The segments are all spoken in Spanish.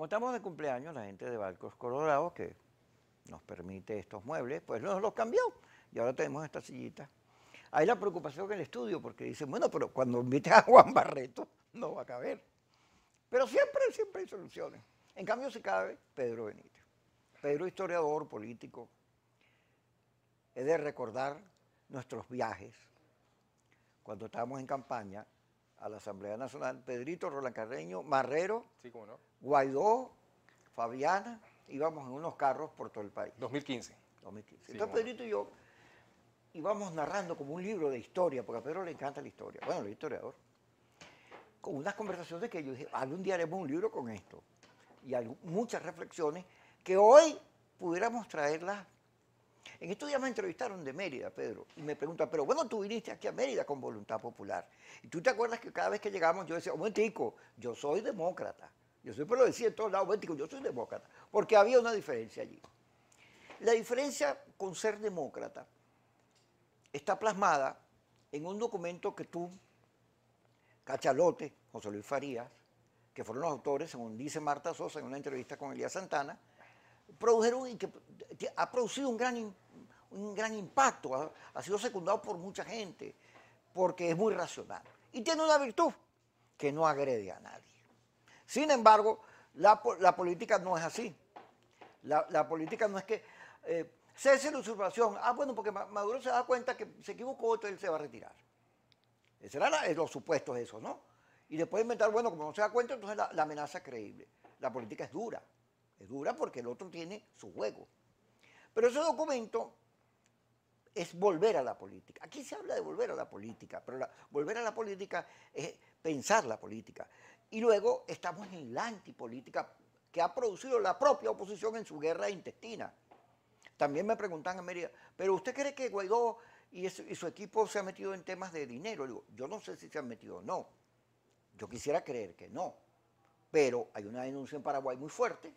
Como estamos de cumpleaños, la gente de Barcos Colorado, que nos permite estos muebles, pues nos los cambió. Y ahora tenemos esta sillita. Hay la preocupación en el estudio, porque dicen, bueno, pero cuando invite a Juan Barreto, no va a caber. Pero siempre, siempre hay soluciones. En cambio, se cabe, Pedro Benítez. Pedro, historiador, político. es de recordar nuestros viajes. Cuando estábamos en campaña, a la Asamblea Nacional, Pedrito, Roland Carreño, Marrero, Guaidó, Fabiana, íbamos en unos carros por todo el país. 2015. 2015. Entonces Pedrito y yo íbamos narrando como un libro de historia, porque a Pedro le encanta la historia, bueno, el historiador, con unas conversaciones que yo dije, algún día haremos un libro con esto, y hay muchas reflexiones que hoy pudiéramos traerlas en estos días me entrevistaron de Mérida, Pedro, y me preguntan, pero bueno, tú viniste aquí a Mérida con voluntad popular. Y tú te acuerdas que cada vez que llegamos yo decía, momentico, yo soy demócrata. Yo siempre lo decía en todos lados, momentico, yo soy demócrata. Porque había una diferencia allí. La diferencia con ser demócrata está plasmada en un documento que tú, Cachalote, José Luis Farías, que fueron los autores, según dice Marta Sosa en una entrevista con Elías Santana, ha producido un gran, un gran impacto, ha, sido secundado por mucha gente, porque es muy racional. Y tiene una virtud, que no agrede a nadie. Sin embargo, la, política no es así. La, política no es que eh, cese la usurpación. Ah, bueno, porque Maduro se da cuenta que se equivocó, entonces él se va a retirar. lo eh, los supuestos eso, ¿no? Y después inventar, bueno, como no se da cuenta, entonces la, la amenaza creíble. La política es dura. Es dura porque el otro tiene su juego. Pero ese documento es volver a la política. Aquí se habla de volver a la política, pero volver a la política es pensar la política. Y luego estamos en la antipolítica que ha producido la propia oposición en su guerra intestina. También me preguntan a Mérida, ¿pero usted cree que Guaidó y su, equipo se han metido en temas de dinero? Digo, yo no sé si se han metido o no. Yo quisiera creer que no. Pero hay una denuncia en Paraguay muy fuerte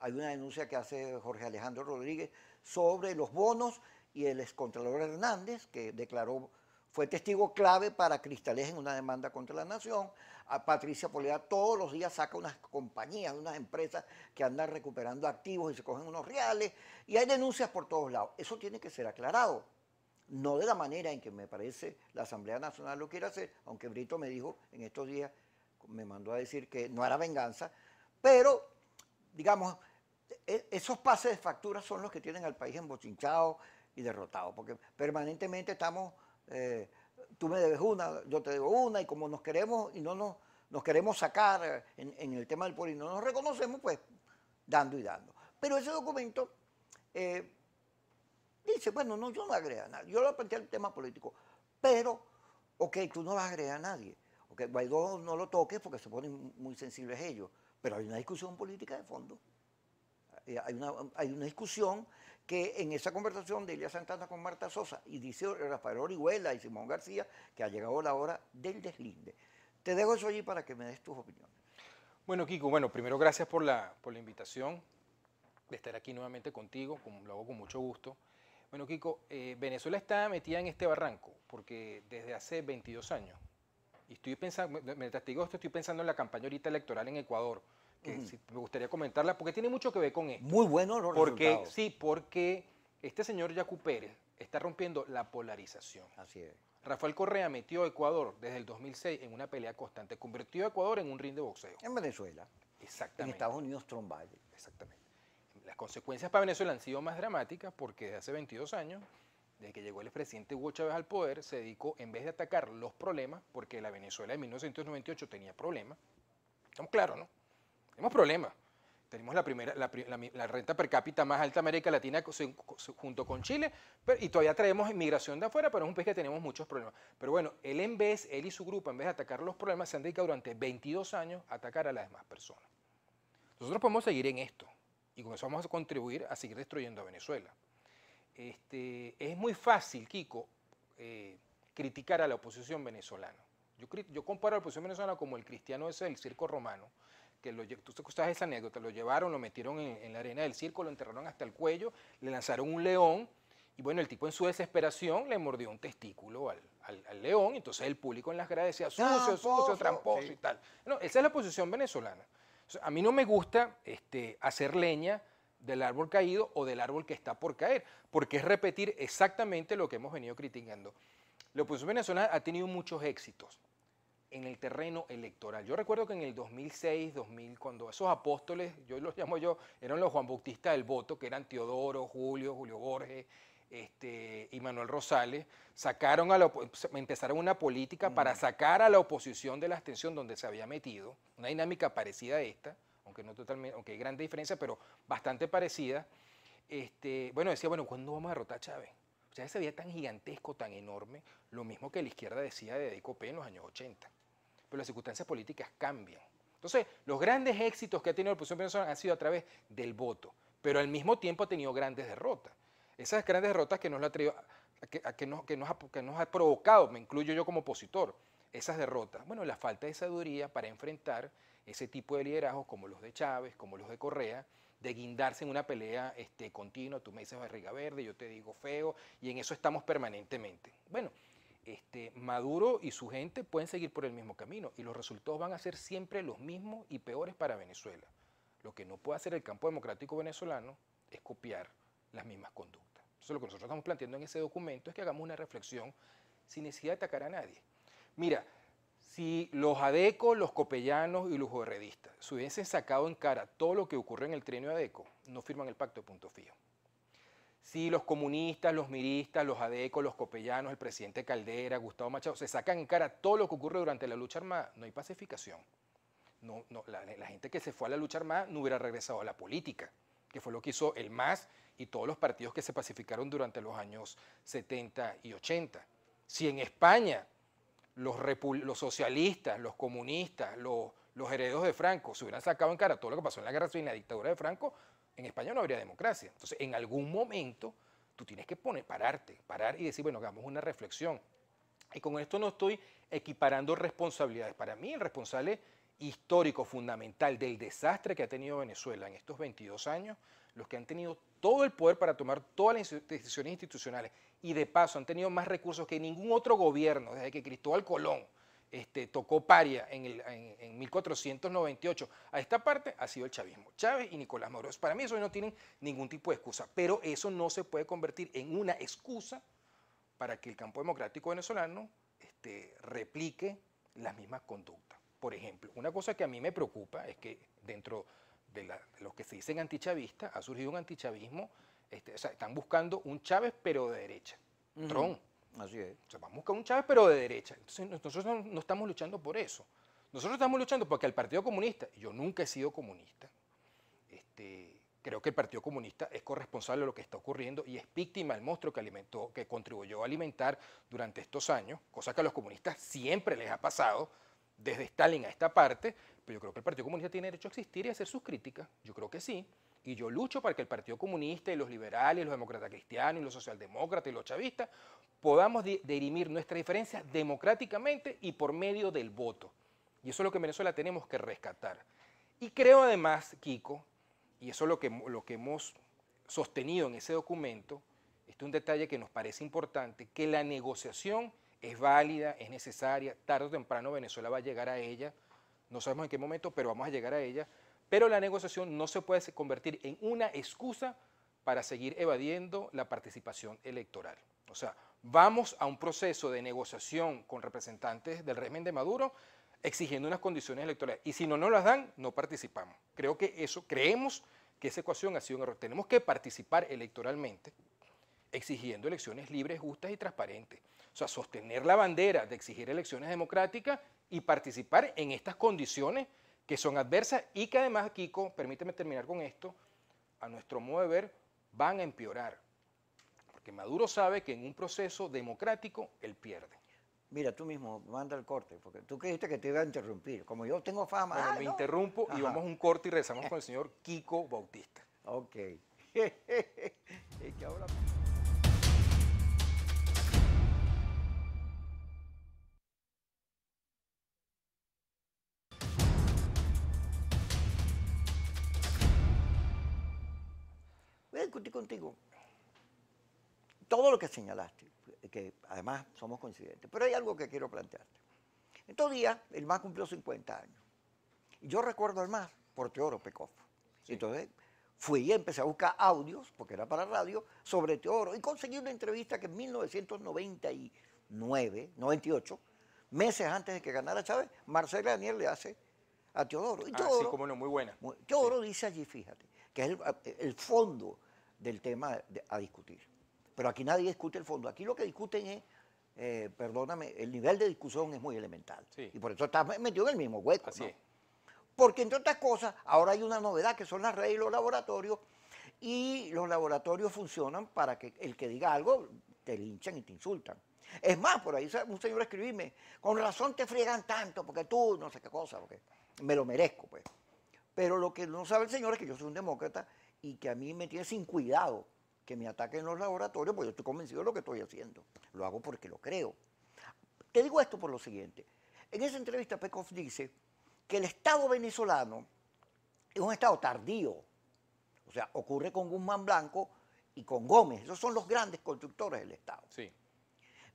hay una denuncia que hace Jorge Alejandro Rodríguez sobre los bonos y el excontralor Hernández, que declaró, fue testigo clave para Cristales en una demanda contra la nación. A Patricia Polea todos los días saca unas compañías, unas empresas que andan recuperando activos y se cogen unos reales. Y hay denuncias por todos lados. Eso tiene que ser aclarado. No de la manera en que me parece la Asamblea Nacional lo quiere hacer, aunque Brito me dijo en estos días, me mandó a decir que no era venganza, pero digamos, e, esos pases de factura son los que tienen al país embochinchado y derrotado, porque permanentemente estamos, eh, tú me debes una, yo te debo una, y como nos queremos y no nos, queremos sacar eh, en, el tema del poder y no nos reconocemos, pues dando y dando. Pero ese documento eh, dice, bueno, no, yo no agrego a nadie, yo lo planteé el tema político, pero, ok, tú no vas a agregar a nadie, ok, Guaidó no lo toques porque se ponen muy sensibles ellos pero hay una discusión política de fondo. Eh, hay una, discusión que en esa conversación de Ilia Santana con Marta Sosa, y dice Rafael Orihuela y Simón García, que ha llegado la hora del deslinde. Te dejo eso allí para que me des tus opiniones. Bueno, Kiko, bueno, primero gracias por la, invitación de estar aquí nuevamente contigo, como lo hago con mucho gusto. Bueno, Kiko, eh, Venezuela está metida en este barranco porque desde hace 22 años y estoy pensando, mientras te digo esto, estoy pensando en la campaña ahorita electoral en Ecuador, que me gustaría comentarla, porque tiene mucho que ver con esto. Muy bueno los porque, Sí, porque este señor Yacu Pérez está rompiendo la polarización. Así es. Rafael Correa metió a Ecuador desde el 2006 en una pelea constante, convirtió a Ecuador en un ring de boxeo. En Venezuela. Exactamente. En Estados Unidos, Trump Exactamente. Las consecuencias para Venezuela han sido más dramáticas porque desde hace 22 años desde que llegó el expresidente Hugo Chávez al poder, se dedicó, en vez de atacar los problemas, porque la Venezuela en 1998 tenía problemas, estamos claros, ¿no? Tenemos problemas. Tenemos la, primera, la, renta per cápita más alta de América Latina junto con Chile, y todavía traemos inmigración de afuera, pero es un país que tenemos muchos problemas. Pero bueno, él en vez, él y su grupo, en vez de atacar los problemas, se han dedicado durante 22 años a atacar a las demás personas. Nosotros podemos seguir en esto y vamos a contribuir a seguir destruyendo a Venezuela. Este, es muy fácil, Kiko, eh, criticar a la oposición venezolana. Yo, yo, comparo a la oposición venezolana como el cristiano ese del circo romano, que lo, tú sabes esa anécdota, lo llevaron, lo metieron en, la arena del circo, lo enterraron hasta el cuello, le lanzaron un león, y bueno, el tipo en su desesperación le mordió un testículo al, león, y entonces el público en las gradas decía, sucio, ah, sucio, tramposo y tal. No, esa es la oposición venezolana. a mí no me gusta este, hacer leña del árbol caído o del árbol que está por caer, porque es repetir exactamente lo que hemos venido criticando. La oposición venezolana ha tenido muchos éxitos en el terreno electoral. Yo recuerdo que en el 2006, 2000, cuando esos apóstoles, yo los llamo yo, eran los Juan Bautista del voto, que eran Teodoro, Julio, Julio Borges, este, y Manuel Rosales, sacaron a empezaron una política para mm. sacar a la oposición de la abstención donde se había metido, una dinámica parecida a esta, aunque no totalmente, aunque hay gran diferencia, pero bastante parecida, este, bueno, decía, bueno, ¿cuándo vamos a derrotar a Chávez? O sea, ese día tan gigantesco, tan enorme, lo mismo que la izquierda decía de Copé en los años 80. Pero las circunstancias políticas cambian. Entonces, los grandes éxitos que ha tenido la oposición venezolana han sido a través del voto, pero al mismo tiempo ha tenido grandes derrotas. Esas grandes derrotas que nos, la que, que, nos que nos ha provocado, me incluyo yo como opositor, esas derrotas? Bueno, la falta de sabiduría para enfrentar ese tipo de liderazgos como los de Chávez, como los de Correa, de guindarse en una pelea este, continua, tú me dices barriga verde, yo te digo feo, y en eso estamos permanentemente. Bueno, este, Maduro y su gente pueden seguir por el mismo camino y los resultados van a ser siempre los mismos y peores para Venezuela. Lo que no puede hacer el campo democrático venezolano es copiar las mismas conductas. Entonces lo que nosotros estamos planteando en ese documento es que hagamos una reflexión sin necesidad de atacar a nadie. Mira, si los ADECO, los copellanos y los jorredistas se hubiesen sacado en cara todo lo que ocurre en el trienio ADECO, no firman el pacto de punto fijo. Si los comunistas, los miristas, los ADECO, los copellanos, el presidente Caldera, Gustavo Machado, se sacan en cara todo lo que ocurre durante la lucha armada, no hay pacificación. la, la gente que se fue a la lucha armada no hubiera regresado a la política, que fue lo que hizo el MAS y todos los partidos que se pacificaron durante los años 70 y 80. Si en España los, los socialistas, los comunistas, los, los herederos de Franco se hubieran sacado en cara todo lo que pasó en la guerra civil, en la dictadura de Franco, en España no habría democracia. Entonces, en algún momento, tú tienes que poner, pararte, parar y decir, bueno, hagamos una reflexión. Y con esto no estoy equiparando responsabilidades. Para mí, el responsable histórico fundamental del desastre que ha tenido Venezuela en estos 22 años los que han tenido todo el poder para tomar todas las decisiones institucionales y de paso han tenido más recursos que ningún otro gobierno desde que Cristóbal Colón este, tocó paria en, 1498 a esta parte ha sido el chavismo, Chávez y Nicolás Maduro. Para mí eso no tienen ningún tipo de excusa, pero eso no se puede convertir en una excusa para que el campo democrático venezolano este, replique las mismas conductas. Por ejemplo, una cosa que a mí me preocupa es que dentro de, los que se dicen antichavistas, ha surgido un antichavismo, este, o sea, están buscando un Chávez pero de derecha, tron. Así es. O sea, van un Chávez pero de derecha. Entonces nosotros no, estamos luchando por eso. Nosotros estamos luchando porque el Partido Comunista, yo nunca he sido comunista, este, creo que el Partido Comunista es corresponsable de lo que está ocurriendo y es víctima del monstruo que alimentó, que contribuyó a alimentar durante estos años, cosa que a los comunistas siempre les ha pasado, desde Stalin a esta parte, pero yo creo que el Partido Comunista tiene derecho a existir y a hacer sus críticas, yo creo que sí, y yo lucho para que el Partido Comunista y los liberales, los demócratas cristianos los socialdemócratas y los chavistas podamos dirimir nuestras diferencias democráticamente y por medio del voto. Y eso es lo que en Venezuela tenemos que rescatar. Y creo además, Kiko, y eso es lo que, lo que hemos sostenido en ese documento, este es un detalle que nos parece importante, que la negociación es válida, es necesaria, tarde o temprano Venezuela va a llegar a ella, no sabemos en qué momento, pero vamos a llegar a ella, pero la negociación no se puede convertir en una excusa para seguir evadiendo la participación electoral. O sea, vamos a un proceso de negociación con representantes del régimen de Maduro exigiendo unas condiciones electorales y si no nos las dan, no participamos. Creo que eso, creemos que esa ecuación ha sido un error. Tenemos que participar electoralmente exigiendo elecciones libres, justas y transparentes. O sea, sostener la bandera de exigir elecciones democráticas y participar en estas condiciones que son adversas y que además, Kiko, permíteme terminar con esto, a nuestro modo de ver van a empeorar. Porque Maduro sabe que en un proceso democrático él pierde. Mira, tú mismo manda el corte, porque tú creíste que te iba a interrumpir. Como yo tengo fama. Bueno, ah, me interrumpo y vamos a un corte y regresamos con el señor Kiko Bautista. Ok. que ahora... contigo todo lo que señalaste, que además somos coincidentes, pero hay algo que quiero plantearte. En estos días, el más cumplió 50 años. yo recuerdo al más por Teodoro Pecoff. Entonces fui y empecé a buscar audios, porque era para radio, sobre Teodoro. Y conseguí una entrevista que en 1999, 98, meses antes de que ganara Chávez, Marcelo Daniel le hace a Teodoro. Y ah, Teodoro como no, muy buena. Teodoro dice allí, fíjate, que es el, el fondo del tema a discutir. Pero aquí nadie discute el fondo. Aquí lo que discuten es, eh, perdóname, el nivel de discusión es muy elemental. Y por eso estás metido en el mismo hueco. Porque entre otras cosas, ahora hay una novedad que son las redes y los laboratorios. Y los laboratorios funcionan para que el que diga algo te linchan y te insultan. Es más, por ahí un señor escribirme, con razón te friegan tanto, porque tú no sé qué cosa, porque me lo merezco, pues. Pero lo que no sabe el señor es que yo soy un demócrata y que a mí me tiene sin cuidado que me ataquen los laboratorios, pues yo estoy convencido de lo que estoy haciendo. Lo hago porque lo creo. Te digo esto por lo siguiente. En esa entrevista Pekov dice que el Estado venezolano es un Estado tardío. O sea, ocurre con Guzmán Blanco y con Gómez. Esos son los grandes constructores del Estado. Sí.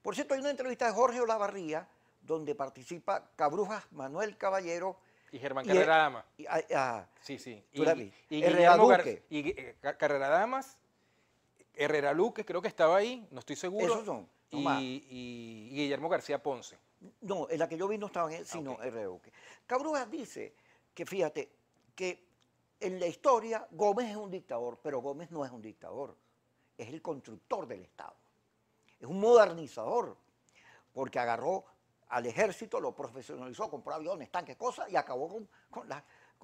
Por cierto, hay una entrevista de Jorge Olavarría donde participa Cabrujas, Manuel Caballero y Germán Carrera eh, Damas. Ah, ah, sí, sí. Y, eh, Carrera Damas, Herrera Luque, creo que estaba ahí, no estoy seguro. Esos son. Y, Guillermo García Ponce. No, en la que yo vi no estaba él, ah, sino Herrera Luque. Cabrugas dice que, fíjate, que en la historia Gómez es un dictador, pero Gómez no es un dictador. Es el constructor del Estado. Es un modernizador, porque agarró al ejército, lo profesionalizó, compró aviones, tanques, cosas, y acabó con,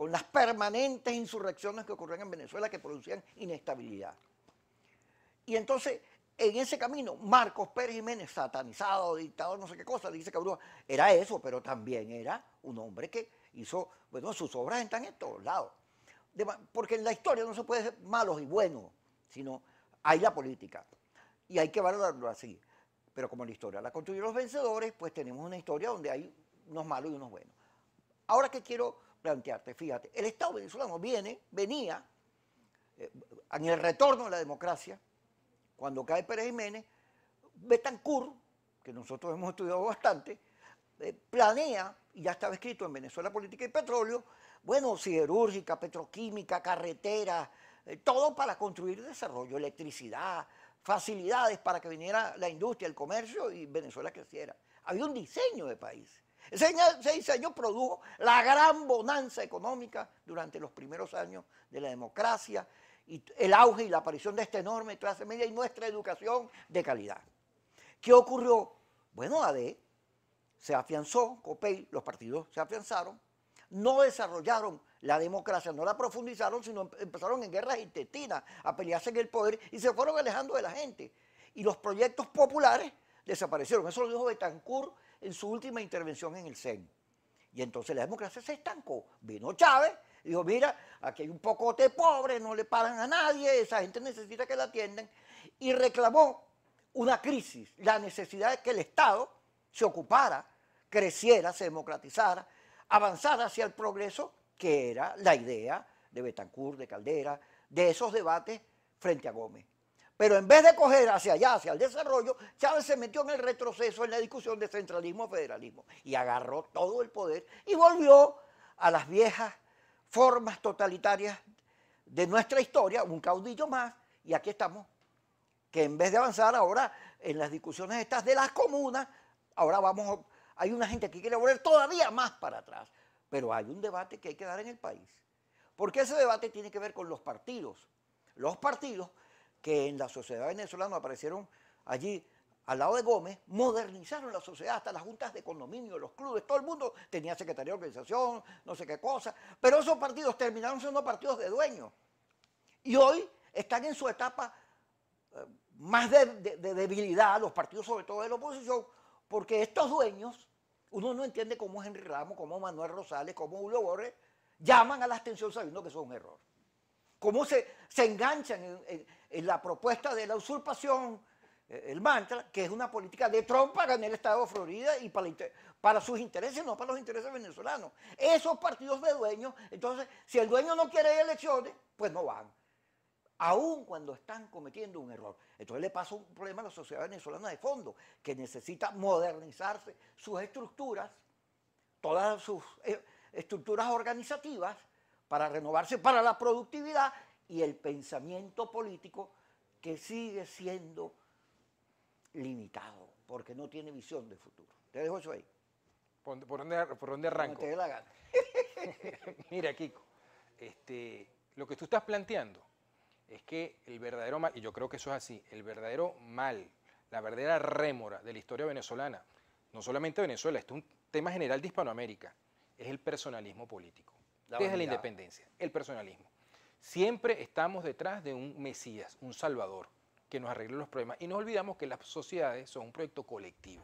las permanentes insurrecciones que ocurrían en Venezuela que producían inestabilidad. Y entonces, en ese camino, Marcos Pérez Jiménez, satanizado, dictador, no sé qué cosa, dice que era eso, pero también era un hombre que hizo, bueno, sus obras están en todos lados. porque en la historia no se puede ser malos y buenos, sino hay la política. Y hay que valorarlo así. Pero como la historia la construyeron los vencedores, pues tenemos una historia donde hay unos malos y unos buenos. Ahora que quiero plantearte, fíjate, el Estado venezolano viene, venía, eh, en el retorno de la democracia, cuando cae Pérez Jiménez, Betancourt, que nosotros hemos estudiado bastante, eh, planea, y ya estaba escrito en Venezuela Política y Petróleo, bueno, siderúrgica, petroquímica, carretera, eh, todo para construir desarrollo, electricidad, facilidades para que viniera la industria, el comercio y Venezuela creciera. Había un diseño de país. Ese diseño produjo la gran bonanza económica durante los primeros años de la democracia y el auge y la aparición de esta enorme clase media y nuestra educación de calidad. ¿Qué ocurrió? Bueno, AD se afianzó, COPEI, los partidos se afianzaron, no desarrollaron la democracia, no la profundizaron, sino em, empezaron en guerras intestinas a pelearse en el poder y se fueron alejando de la gente. Y los proyectos populares desaparecieron. Eso lo dijo Betancourt en su última intervención en el CEN. Y entonces la democracia se estancó. Vino Chávez y dijo, mira, aquí hay un pocote de no le pagan a nadie, esa gente necesita que la atiendan. Y reclamó una crisis, la necesidad de que el Estado se ocupara, creciera, se democratizara, avanzar hacia el progreso, que era la idea de Betancourt, de Caldera, de esos debates frente a Gómez. Pero en vez de coger hacia allá, hacia el desarrollo, Chávez se metió en el retroceso, en la discusión de centralismo-federalismo, y agarró todo el poder y volvió a las viejas formas totalitarias de nuestra historia, un caudillo más, y aquí estamos, que en vez de avanzar ahora en las discusiones estas de las comunas, ahora vamos hay una gente que quiere volver todavía más para atrás. Pero hay un debate que hay que dar en el país. Porque ese debate tiene que ver con los partidos. Los partidos que en la sociedad venezolana aparecieron allí al lado de Gómez, modernizaron la sociedad, hasta las juntas de condominio, los clubes, todo el mundo tenía secretaría de organización, no sé qué cosa, pero esos partidos terminaron siendo partidos de dueños. Y hoy están en su etapa eh, más de, debilidad, los partidos sobre todo de la oposición, porque estos dueños, uno no entiende cómo Henry Ramos, cómo Manuel Rosales, cómo Julio Borges, llaman a la atención sabiendo que eso es un error. Cómo se, se enganchan en, la propuesta de la usurpación, eh, el mantra, que es una política de Trump para ganar el Estado de Florida y para, para, sus intereses, no para los intereses venezolanos. Esos partidos de dueños, entonces, si el dueño no quiere elecciones, pues no van aun cuando están cometiendo un error. Entonces le pasa un problema a la sociedad venezolana de fondo, que necesita modernizarse sus estructuras, todas sus eh, estructuras organizativas, para renovarse para la productividad y el pensamiento político que sigue siendo limitado, porque no tiene visión de futuro. Te dejo eso ahí. ¿Por, dónde, por arranco? Mira, Kiko, este, lo que tú estás planteando es que el verdadero mal, y yo creo que eso es así, el verdadero mal, la verdadera rémora de la historia venezolana, no solamente Venezuela, esto es un tema general de Hispanoamérica, es el personalismo político. Desde la independencia, el personalismo. Siempre estamos detrás de un Mesías, un Salvador, que nos arregle los problemas. Y nos olvidamos que las sociedades son un proyecto colectivo.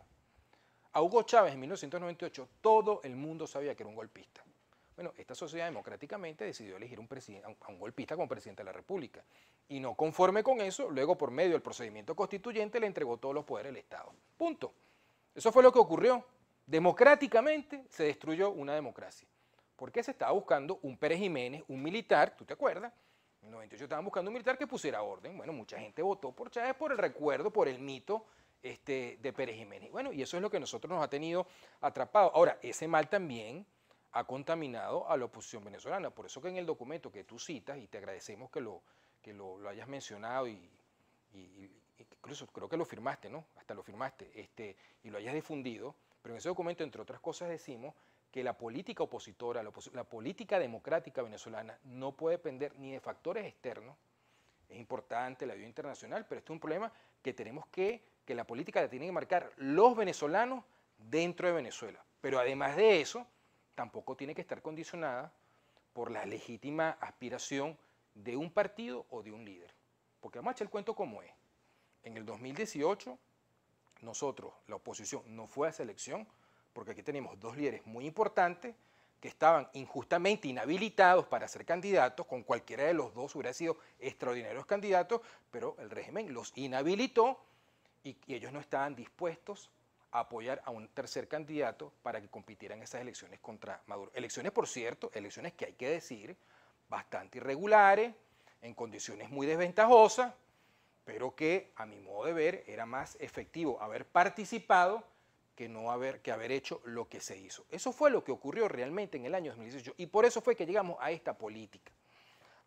A Hugo Chávez en 1998 todo el mundo sabía que era un golpista. Bueno, esta sociedad democráticamente decidió elegir a un golpista como presidente de la República. Y no conforme con eso, luego por medio del procedimiento constituyente le entregó todos los poderes al Estado. Punto. Eso fue lo que ocurrió. Democráticamente se destruyó una democracia. Porque se estaba buscando un Pérez Jiménez, un militar, ¿tú te acuerdas? En 98 estaban buscando un militar que pusiera orden. Bueno, mucha gente votó por Chávez por el recuerdo, por el mito este, de Pérez Jiménez. Bueno, y eso es lo que nosotros nos ha tenido atrapados. Ahora, ese mal también ha contaminado a la oposición venezolana. Por eso que en el documento que tú citas, y te agradecemos que lo, que lo, hayas mencionado y, incluso creo que lo firmaste, ¿no? Hasta lo firmaste, este, y lo hayas difundido, pero en ese documento, entre otras cosas, decimos que la política opositora, la, la política democrática venezolana no puede depender ni de factores externos, es importante la ayuda internacional, pero este es un problema que tenemos que, que la política la tienen que marcar los venezolanos dentro de Venezuela. Pero además de eso, tampoco tiene que estar condicionada por la legítima aspiración de un partido o de un líder. Porque vamos a echar el cuento como es. En el 2018, nosotros, la oposición, no fue a selección elección porque aquí tenemos dos líderes muy importantes que estaban injustamente inhabilitados para ser candidatos, con cualquiera de los dos hubiera sido extraordinarios candidatos, pero el régimen los inhabilitó y, y ellos no estaban dispuestos apoyar a un tercer candidato para que compitieran esas elecciones contra Maduro. Elecciones, por cierto, elecciones que hay que decir, bastante irregulares, en condiciones muy desventajosas, pero que a mi modo de ver era más efectivo haber participado que no haber, que haber hecho lo que se hizo. Eso fue lo que ocurrió realmente en el año 2018 y por eso fue que llegamos a esta política.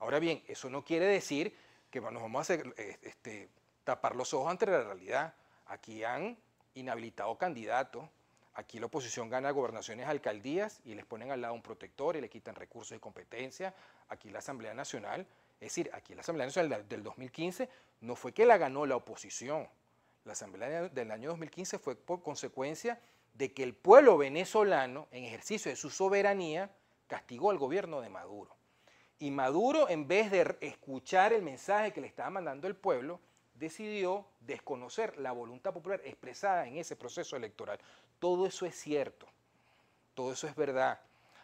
Ahora bien, eso no quiere decir que nos vamos a eh, este, tapar los ojos ante la realidad. Aquí han inhabilitado candidato. Aquí la oposición gana gobernaciones, alcaldías y les ponen al lado un protector y le quitan recursos y competencia. Aquí la Asamblea Nacional, es decir, aquí la Asamblea Nacional del 2015 no fue que la ganó la oposición. La Asamblea del año 2015 fue por consecuencia de que el pueblo venezolano, en ejercicio de su soberanía, castigó al gobierno de Maduro. Y Maduro, en vez de escuchar el mensaje que le estaba mandando el pueblo, decidió desconocer la voluntad popular expresada en ese proceso electoral. Todo eso es cierto, todo eso es verdad.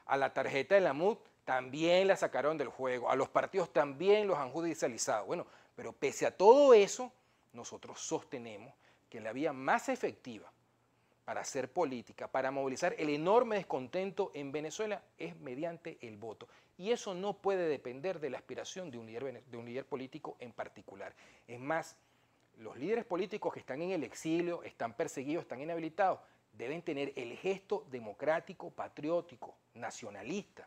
A la tarjeta de la MUD también la sacaron del juego, a los partidos también los han judicializado. Bueno, pero pese a todo eso, nosotros sostenemos que la vía más efectiva para hacer política, para movilizar el enorme descontento en Venezuela, es mediante el voto. Y eso no puede depender de la aspiración de un líder, político en particular. Es más, los líderes políticos que están en el exilio, están perseguidos, están inhabilitados, deben tener el gesto democrático, patriótico, nacionalista,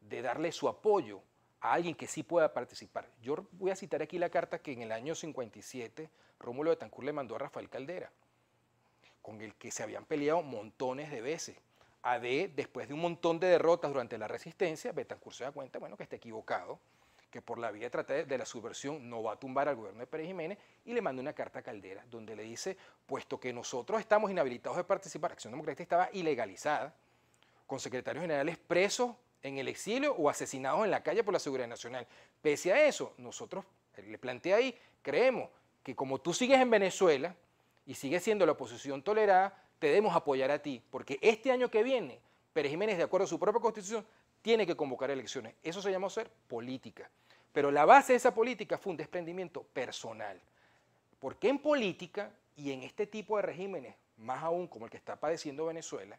de darle su apoyo a alguien que sí pueda participar. Yo voy a citar aquí la carta que en el año 57 Rómulo Tancur le mandó a Rafael Caldera, con el que se habían peleado montones de veces AD, después de un montón de derrotas durante la resistencia, Betancourt se da cuenta, bueno, que está equivocado, que por la vía de la subversión no va a tumbar al gobierno de Pérez Jiménez, y le manda una carta a Caldera, donde le dice, puesto que nosotros estamos inhabilitados de participar, Acción Democrática estaba ilegalizada, con secretarios generales presos en el exilio o asesinados en la calle por la seguridad nacional. Pese a eso, nosotros, le plantea ahí, creemos que como tú sigues en Venezuela y sigues siendo la oposición tolerada, te debemos apoyar a ti, porque este año que viene, Pérez Jiménez, de acuerdo a su propia constitución, tiene que convocar elecciones. Eso se llama ser política. Pero la base de esa política fue un desprendimiento personal. Porque en política y en este tipo de regímenes, más aún como el que está padeciendo Venezuela,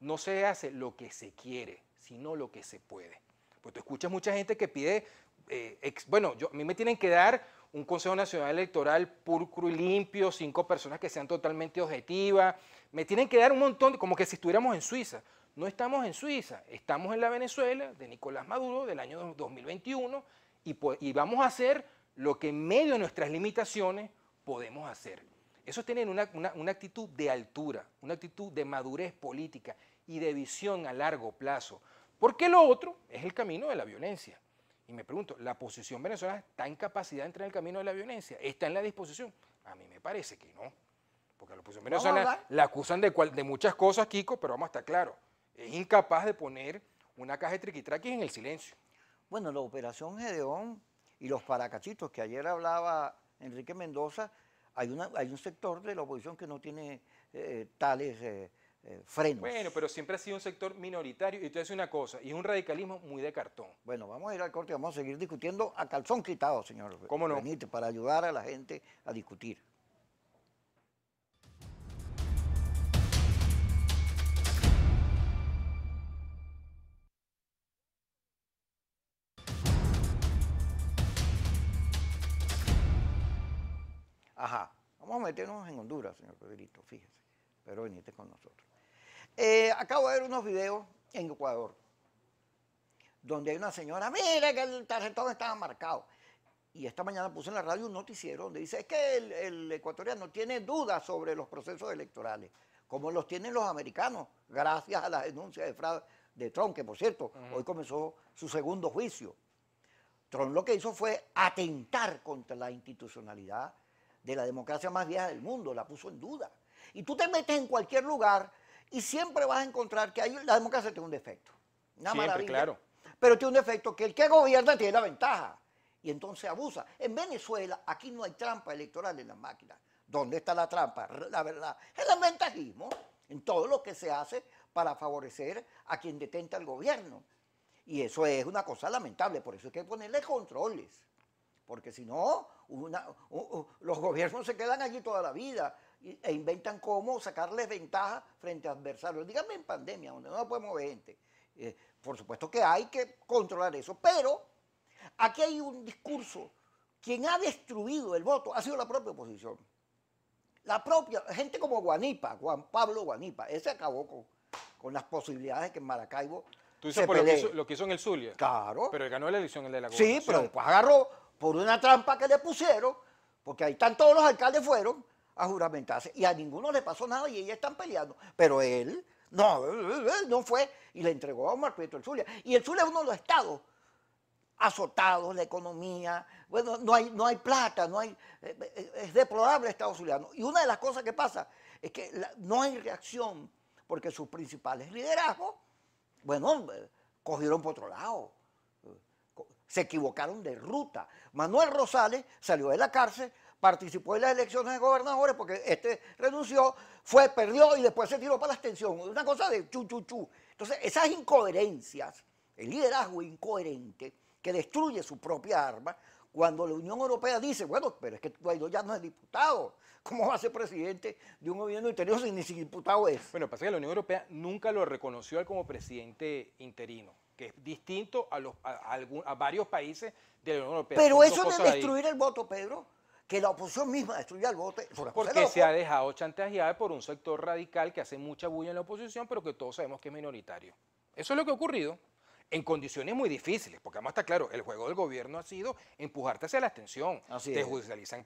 no se hace lo que se quiere, sino lo que se puede. Porque tú escuchas mucha gente que pide, eh, bueno, a mí me tienen que dar un Consejo Nacional Electoral pulcro y limpio, cinco personas que sean totalmente objetivas, me tienen que dar un montón, como que si estuviéramos en Suiza. No estamos en Suiza, estamos en la Venezuela de Nicolás Maduro del año 2021 y, vamos a hacer lo que en medio de nuestras limitaciones podemos hacer. Eso es tener una, una, actitud de altura, una actitud de madurez política y de visión a largo plazo. Porque lo otro es el camino de la violencia. Y me pregunto, ¿la posición venezolana está en capacidad de entrar en el camino de la violencia? ¿Está en la disposición? A mí me parece que no. Porque la oposición venezolana la acusan de, cual, de muchas cosas, Kiko, pero vamos a estar claros. Es incapaz de poner una caja de triquitraquis en el silencio. Bueno, la operación Gedeón y los paracachitos que ayer hablaba Enrique Mendoza, hay, una, hay un sector de la oposición que no tiene eh, eh, tales eh, frenos. Bueno, pero siempre ha sido un sector minoritario. Y tú dices una cosa, y es un radicalismo muy de cartón. Bueno, vamos a ir al corte y vamos a seguir discutiendo a calzón quitado, señor. ¿Cómo no? para ayudar a la gente a discutir. meternos en Honduras, señor Pedrito, fíjese, pero viniste con nosotros. Eh, acabo de ver unos videos en Ecuador, donde hay una señora, mire que el tarjetón estaba marcado. Y esta mañana puse en la radio un noticiero donde dice, es que el, ecuatoriano tiene dudas sobre los procesos electorales, como los tienen los americanos, gracias a las denuncias de Trump, que por cierto, hoy comenzó su segundo juicio. Trump lo que hizo fue atentar contra la institucionalidad de la democracia más vieja del mundo, la puso en duda. Y tú te metes en cualquier lugar y siempre vas a encontrar que hay, la democracia tiene un defecto. Una maravilla. claro. Pero tiene un defecto que el que gobierna tiene la ventaja y entonces abusa. En Venezuela, aquí no hay trampa electoral en las máquinas. ¿Dónde está la trampa? La verdad, es el ventajismo en todo lo que se hace para favorecer a quien detenta el gobierno. Y eso es una cosa lamentable, por eso hay que ponerle controles porque si no, los gobiernos se quedan allí toda la vida e inventan cómo sacarles ventaja frente a adversarios. Díganme en pandemia, donde no podemos ver gente. Eh, por supuesto que hay que controlar eso, pero aquí hay un discurso. Quien ha destruido el voto ha sido la propia oposición. La propia, gente como Guanipa, Juan Pablo Guanipa, ese acabó con, las posibilidades que en Maracaibo. Tú dices se por lo, que hizo, lo que, hizo, en el Zulia. Claro. Pero ganó la elección, el de la Sí, pero después agarró por una trampa que le pusieron, porque ahí están todos los alcaldes fueron a juramentarse y a ninguno le pasó nada y ellos están peleando. Pero él, no, él no fue y le entregó a Omar Prieto el Zulia. Y el Zulia es uno de los estados azotados, la economía, bueno, no hay, no hay plata, no hay, eh, eh, es deplorable el estado zuliano. Y una de las cosas que pasa es que no hay reacción porque sus principales liderazgos, bueno, eh, cogieron por otro lado se equivocaron de ruta. Manuel Rosales salió de la cárcel, participó en las elecciones de gobernadores porque este renunció, fue, perdió y después se tiró para la extensión. Una cosa de chu, chu, chu. Entonces, esas incoherencias, el liderazgo incoherente que destruye su propia arma, cuando la Unión Europea dice, bueno, pero es que Guaidó ya no es diputado, ¿cómo va a ser presidente de un gobierno interino si ni diputado es? Bueno, pasa que la Unión Europea nunca lo reconoció como presidente interino que es distinto a, los, a, varios países de la Unión Europea. Pero eso de destruir el voto, Pedro, que la oposición misma destruya el voto. Porque se ha dejado chantajear por un sector radical que hace mucha bulla en la oposición, pero que todos sabemos que es minoritario. Eso es lo que ha ocurrido en condiciones muy difíciles, porque además está claro, el juego del gobierno ha sido empujarte hacia la extensión. te judicializan eh,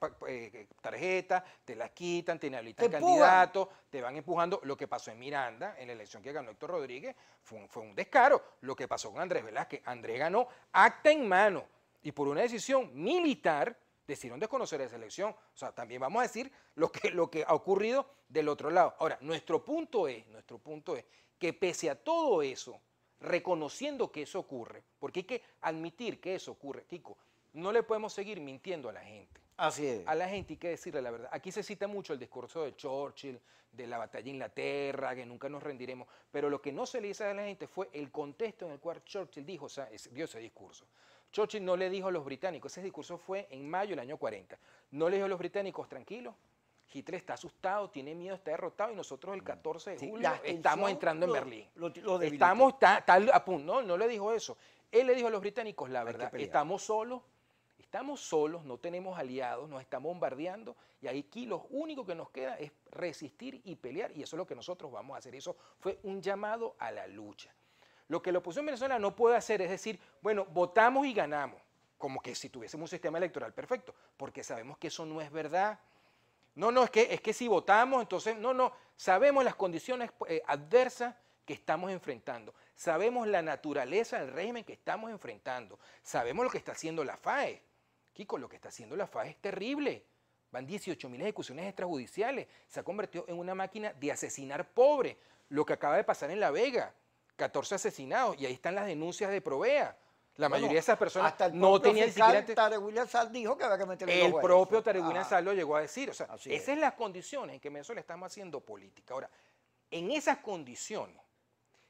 eh, tarjetas, te las quitan, te inhabilitan candidatos, te van empujando. Lo que pasó en Miranda, en la elección que ganó Héctor Rodríguez, fue un, fue un descaro. Lo que pasó con Andrés Velázquez, Andrés ganó acta en mano y por una decisión militar decidieron desconocer esa elección. O sea, también vamos a decir lo que, lo que ha ocurrido del otro lado. Ahora, nuestro punto es, nuestro punto es que pese a todo eso, reconociendo que eso ocurre, porque hay que admitir que eso ocurre, Tico. No le podemos seguir mintiendo a la gente. Así es. A la gente hay que decirle la verdad. Aquí se cita mucho el discurso de Churchill, de la batalla de Inglaterra, que nunca nos rendiremos, pero lo que no se le dice a la gente fue el contexto en el cual Churchill dijo, o sea, dio ese discurso. Churchill no le dijo a los británicos, ese discurso fue en mayo del año 40, no le dijo a los británicos, tranquilos, Hitler está asustado, tiene miedo, está derrotado y nosotros el 14 mm. de julio estamos entrando en Berlín. estamos a punto, no, le dijo eso. Él le dijo a los británicos la verdad, estamos solos, estamos solos, no tenemos aliados, nos están bombardeando y aquí lo único que nos queda es resistir y pelear y eso es lo que nosotros vamos a hacer. Eso fue un llamado a la lucha. Lo que la oposición venezolana no puede hacer es decir, bueno, votamos y ganamos, como que si tuviésemos un sistema electoral perfecto, porque sabemos que eso no es verdad. No, no, es que, es que si votamos, entonces, no, no, sabemos las condiciones eh, adversas que estamos enfrentando, sabemos la naturaleza del régimen que estamos enfrentando, sabemos lo que está haciendo la FAE. Kiko, lo que está haciendo la FAE es terrible. Van mil ejecuciones extrajudiciales, se ha convertido en una máquina de asesinar pobres, lo que acaba de pasar en La Vega, 14 asesinados, y ahí están las denuncias de Provea. La mayoría de esas personas no tenían el Sal dijo que había que El propio Tarek Sal lo llegó a decir. esas son es las condiciones en que Venezuela estamos haciendo política. Ahora, en esas condiciones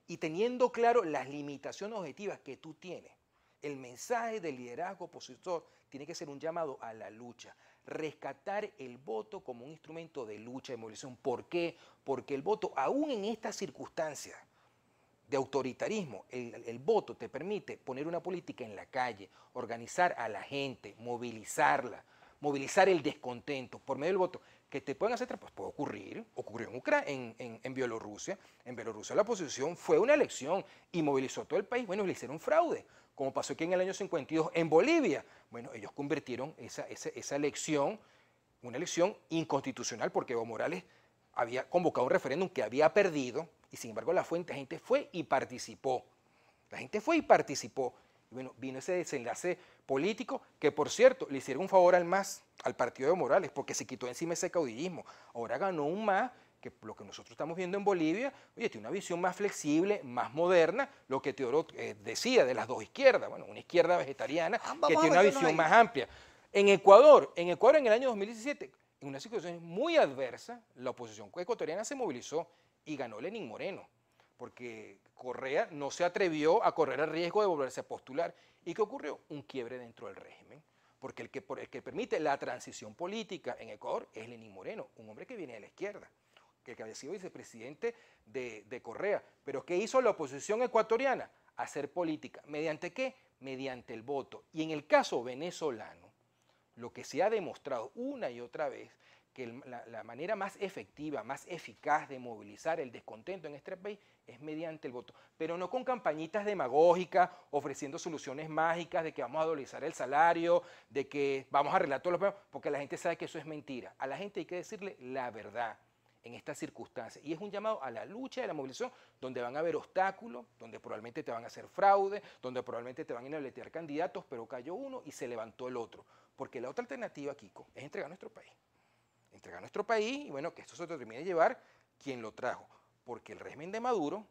y teniendo claro las limitaciones objetivas que tú tienes, el mensaje del liderazgo opositor tiene que ser un llamado a la lucha, rescatar el voto como un instrumento de lucha y movilización. ¿Por qué? Porque el voto, aún en estas circunstancias, de autoritarismo. El, voto te permite poner una política en la calle, organizar a la gente, movilizarla, movilizar el descontento por medio del voto. Que te pueden hacer pues puede ocurrir, ocurrió en, Ucrania, en, Bielorrusia. En Bielorrusia la oposición fue una elección y movilizó a todo el país. Bueno, le hicieron fraude, como pasó aquí en el año 52 en Bolivia. Bueno, ellos convirtieron esa, esa, esa elección, una elección inconstitucional, porque Evo Morales había convocado un referéndum que había perdido, y sin embargo, la, fuente, la gente fue y participó. La gente fue y participó. bueno, vino ese desenlace político que, por cierto, le hicieron un favor al MAS, al partido de Morales, porque se quitó encima ese caudillismo. Ahora ganó un MAS que lo que nosotros estamos viendo en Bolivia, oye, tiene una visión más flexible, más moderna, lo que Teodoro eh, decía de las dos izquierdas, bueno, una izquierda vegetariana ah, que tiene una visión más amplia. En Ecuador, en Ecuador en el año 2017, en una situación muy adversa, la oposición ecuatoriana se movilizó y ganó Lenín Moreno, porque Correa no se atrevió a correr el riesgo de volverse a postular. ¿Y qué ocurrió? Un quiebre dentro del régimen, porque el que, permite la transición política en Ecuador es Lenín Moreno, un hombre que viene de la izquierda que había sido vicepresidente de, de Correa. Pero ¿qué hizo la oposición ecuatoriana? Hacer política. ¿Mediante qué? Mediante el voto. Y en el caso venezolano, lo que se ha demostrado una y otra vez que la, manera más efectiva, más eficaz de movilizar el descontento en este país es mediante el voto, pero no con campañitas demagógicas ofreciendo soluciones mágicas de que vamos a dolarizar el salario, de que vamos a arreglar todos los problemas, porque la gente sabe que eso es mentira. A la gente hay que decirle la verdad en estas circunstancias. Y es un llamado a la lucha de la movilización, donde van a haber obstáculos, donde probablemente te van a hacer fraude, donde probablemente te van a inhabilitar candidatos, pero cayó uno y se levantó el otro. Porque la otra alternativa, Kiko, es entregar nuestro país entregar a nuestro país y bueno, que esto se termine de llevar quien lo trajo. Porque el régimen de Maduro,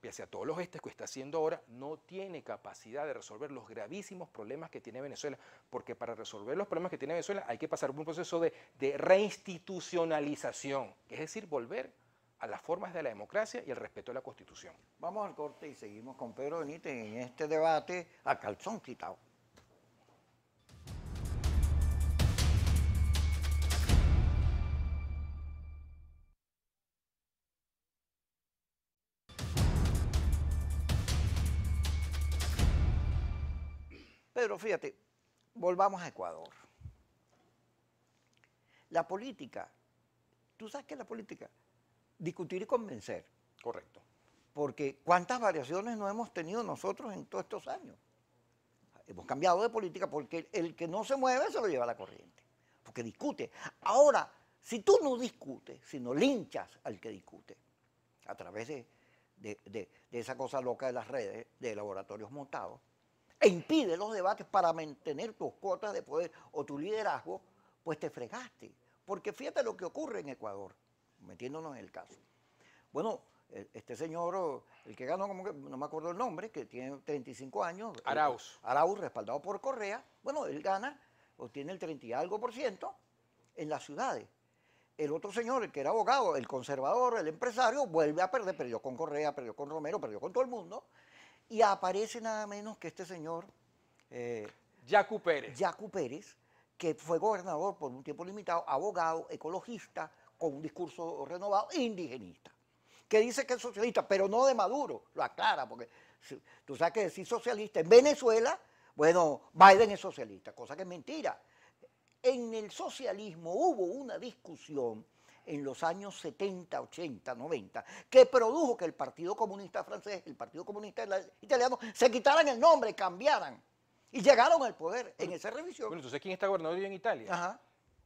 pese a todos los gestos que está haciendo ahora, no tiene capacidad de resolver los gravísimos problemas que tiene Venezuela. Porque para resolver los problemas que tiene Venezuela hay que pasar por un proceso de, de reinstitucionalización, es decir, volver a las formas de la democracia y el respeto a la Constitución. Vamos al corte y seguimos con Pedro Benítez en este debate a calzón quitado. fíjate, volvamos a Ecuador. La política, tú sabes que la política, discutir y convencer. Correcto. Porque cuántas variaciones no hemos tenido nosotros en todos estos años. Hemos cambiado de política porque el que no se mueve se lo lleva a la corriente, porque discute. Ahora, si tú no discutes, sino linchas al que discute, a través de, de esa cosa loca de las redes, de laboratorios montados, e impide los debates para mantener tus cuotas de poder o tu liderazgo, pues te fregaste. Porque fíjate lo que ocurre en Ecuador, metiéndonos en el caso. Bueno, e, este señor, el que ganó, como no me acuerdo el nombre, que tiene 35 años. Arauz. Arauz, respaldado por Correa. Bueno, él gana, obtiene el 30 y algo por ciento en las ciudades. El otro señor, el que era abogado, el conservador, el empresario, vuelve a perder, perdió con Correa, perdió con Romero, perdió con todo el mundo, y aparece nada menos que este señor. Eh, Yacu Pérez. Pérez, que fue gobernador por un tiempo limitado, abogado, ecologista, con un discurso renovado, indigenista. Que dice que es socialista, pero no de Maduro, lo aclara, porque tú sabes que decir socialista en Venezuela, bueno, Biden es socialista, cosa que es mentira. En el socialismo hubo una discusión en los años 70, 80, 90, que produjo que el Partido Comunista francés, el Partido Comunista italiano, se quitaran el nombre, cambiaran y llegaron al poder en esa revisión. Bueno, entonces, ¿quién está gobernando hoy en Italia? Ajá.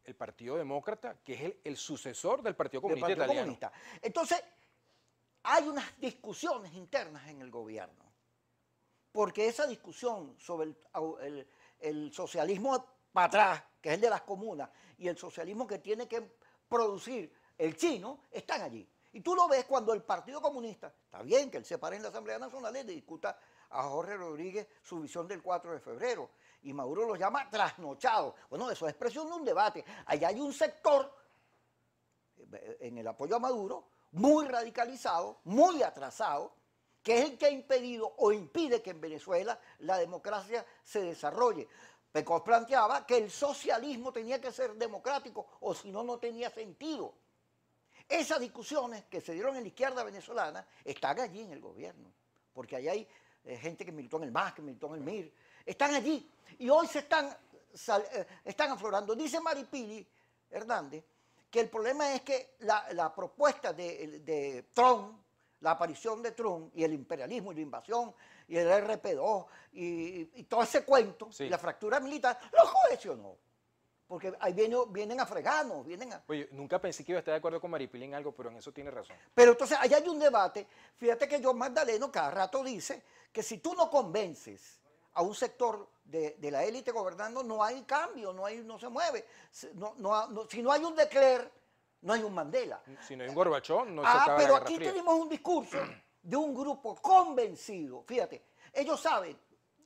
El Partido Demócrata, que es el, sucesor del Partido Comunista Entonces, hay unas discusiones internas en el gobierno, porque esa discusión sobre el socialismo para atrás, que es el de las comunas, y el socialismo que tiene que producir el chino están allí. Y tú lo ves cuando el Partido Comunista, está bien que él se pare en la Asamblea Nacional y discuta a Jorge Rodríguez su visión del 4 de febrero, y Maduro lo llama trasnochado. Bueno, eso es expresión de un debate. Allá hay un sector eh, en el apoyo a Maduro muy radicalizado, muy atrasado, que es el que ha impedido o impide que en Venezuela la democracia se desarrolle. Pecos planteaba que el socialismo tenía que ser democrático o si no, no tenía sentido. Esas discusiones que se dieron en la izquierda venezolana están allí en el gobierno, porque ahí hay eh, gente que militó en el MAS, que militó en el MIR, están allí y hoy se están, eh, están aflorando. Dice Maripili Hernández que el problema es que la, propuesta de Trump, la aparición de Trump y el imperialismo y la invasión y el RP2 y, todo ese cuento, y la fractura militar, lo cohesionó. Porque ahí viene, vienen a fregarnos, vienen a... Oye, nunca pensé que iba a estar de acuerdo con Maripilín en algo, pero en eso tiene razón. Pero entonces, allá hay un debate. Fíjate que John Magdaleno, cada rato dice que si tú no convences a un sector de, la élite gobernando, no hay cambio, no, hay, no se mueve. si no hay un decler, no hay un Mandela. Si no hay un Gorbachón, no se ah, acaba pero aquí tenemos un discurso de un grupo convencido, fíjate, ellos saben,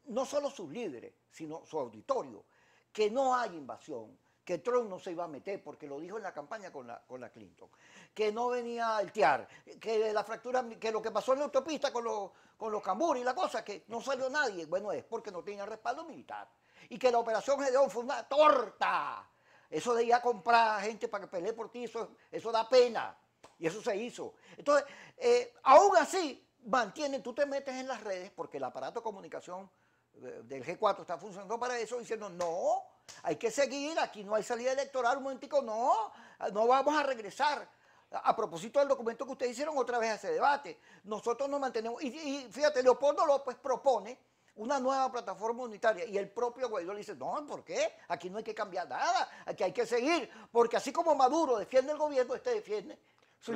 no solo sus líderes, sino su auditorio, que no hay invasión, que Trump no se iba a meter, porque lo dijo en la campaña con la, con la Clinton, que no venía a altear, que la fractura, que lo que pasó en la autopista con los, con y la cosa, que no salió nadie, bueno, es porque no tenía respaldo militar, y que la operación Gedeón fue una torta. Eso de ir a comprar gente para que pelee por ti, eso, eso da pena. Y eso se hizo. Entonces, eh, aún así, mantienen, tú te metes en las redes porque el aparato de comunicación eh, del G4 está funcionando para eso, diciendo, no, hay que seguir, aquí no hay salida electoral, un momentico, no, no vamos a regresar. A propósito del documento que ustedes hicieron otra vez a ese debate, nosotros nos mantenemos, y, fíjate, Leopoldo López propone una nueva plataforma unitaria y el propio Guaidó le dice, no, ¿por qué? Aquí no hay que cambiar nada, aquí hay que seguir, porque así como Maduro defiende el gobierno, este defiende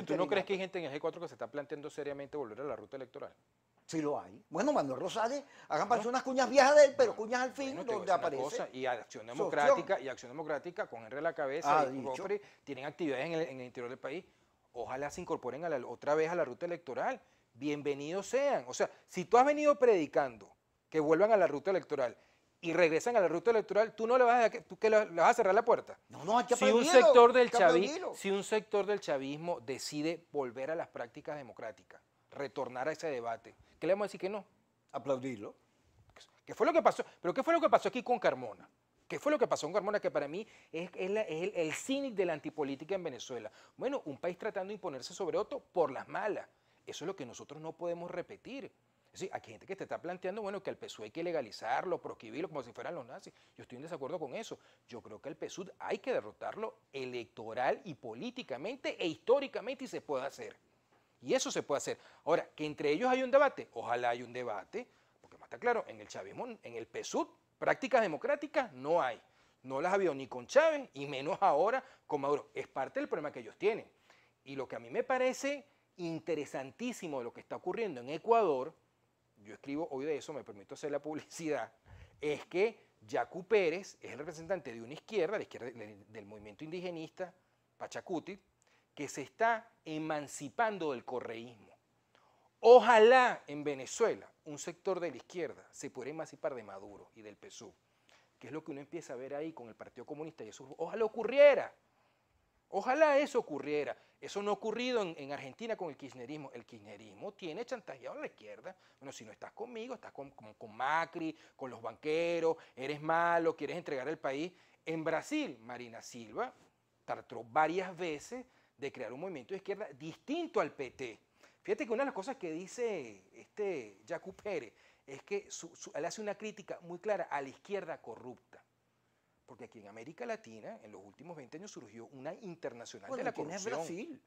tú no crees que hay gente en el G4 que se está planteando seriamente volver a la ruta electoral. Sí lo hay. Bueno, Manuel Rosales, hagan pasar unas cuñas viejas de él, pero cuñas al fin, donde aparece. y Acción Democrática, y Acción Democrática con Henry a la cabeza tienen actividades en el, interior del país. Ojalá se incorporen a la, otra vez a la ruta electoral. Bienvenidos sean. O sea, si tú has venido predicando que vuelvan a la ruta electoral y regresan a la ruta electoral, tú no le vas a, que a cerrar la puerta. No, no, hay que si un sector del chavismo, si un sector del chavismo decide volver a las prácticas democráticas, retornar a ese debate, ¿qué le vamos a decir que no? Aplaudirlo. ¿Qué fue lo que pasó? Pero ¿qué fue lo que pasó aquí con Carmona? ¿Qué fue lo que pasó con Carmona? Que para mí es, el, cínico de la antipolítica en Venezuela. Bueno, un país tratando de imponerse sobre otro por las malas. Eso es lo que nosotros no podemos repetir hay gente que te está planteando, bueno, que al PSUV hay que legalizarlo, prohibirlo como si fueran los nazis. Yo estoy en desacuerdo con eso. Yo creo que al PSUV hay que derrotarlo electoral y políticamente e históricamente y se puede hacer. Y eso se puede hacer. Ahora, que entre ellos hay un debate, ojalá hay un debate, porque más está claro, en el chavismo, en el PSUV, prácticas democráticas no hay. No las había ni con Chávez y menos ahora con Maduro. Es parte del problema que ellos tienen. Y lo que a mí me parece interesantísimo de lo que está ocurriendo en Ecuador, yo escribo hoy de eso, me permito hacer la publicidad, es que Yacu Pérez es el representante de una izquierda, la izquierda del movimiento indigenista, Pachacuti, que se está emancipando del correísmo. Ojalá en Venezuela un sector de la izquierda se pudiera emancipar de Maduro y del PSUV, que es lo que uno empieza a ver ahí con el Partido Comunista y eso, ojalá ocurriera. Ojalá eso ocurriera. Eso no ha ocurrido en, Argentina con el kirchnerismo. El kirchnerismo tiene chantajeado a la izquierda. Bueno, si no estás conmigo, estás con, Macri, con los banqueros, eres malo, quieres entregar el país. En Brasil, Marina Silva trató varias veces de crear un movimiento de izquierda distinto al PT. Fíjate que una de las cosas que dice este Jacu Pérez es que él hace una crítica muy clara a la izquierda corrupta. Porque aquí en América Latina, en los últimos 20 años, surgió una internacional de la corrupción.